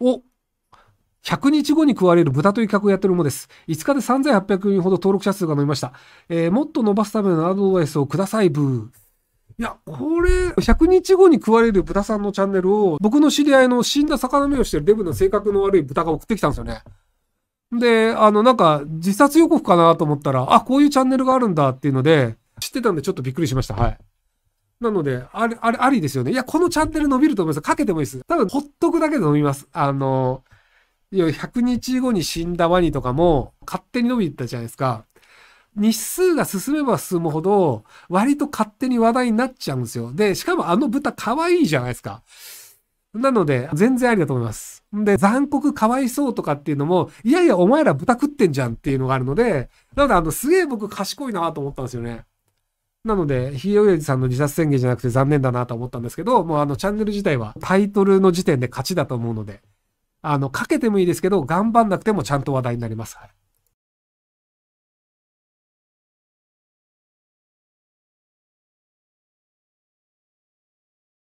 お100日後に食われる豚という企画をやってるものです。5日で3800人ほど登録者数が伸びました。えー、もっと伸ばすためのアドバイスをください、ブー。いや、これ、100日後に食われる豚さんのチャンネルを、僕の知り合いの死んだ魚目をしてるデブの性格の悪い豚が送ってきたんですよね。で、あの、なんか、自殺予告かなと思ったら、あ、こういうチャンネルがあるんだっていうので、知ってたんでちょっとびっくりしました。はい。なので、あれ、あれ、ありですよね。いや、このチャンネル伸びると思います。かけてもいいです。多分、ほっとくだけで伸びます。あの、いや、100日後に死んだワニとかも、勝手に伸びたじゃないですか。日数が進めば進むほど、割と勝手に話題になっちゃうんですよ。で、しかもあの豚可愛いじゃないですか。なので、全然ありだと思います。で、残酷かわいそうとかっていうのも、いやいや、お前ら豚食ってんじゃんっていうのがあるので、なので、あの、すげえ僕賢いなと思ったんですよね。なので、ひいおやじさんの自殺宣言じゃなくて残念だなと思ったんですけど、もうあのチャンネル自体はタイトルの時点で勝ちだと思うので、あの、かけてもいいですけど、頑張んなくてもちゃんと話題になります。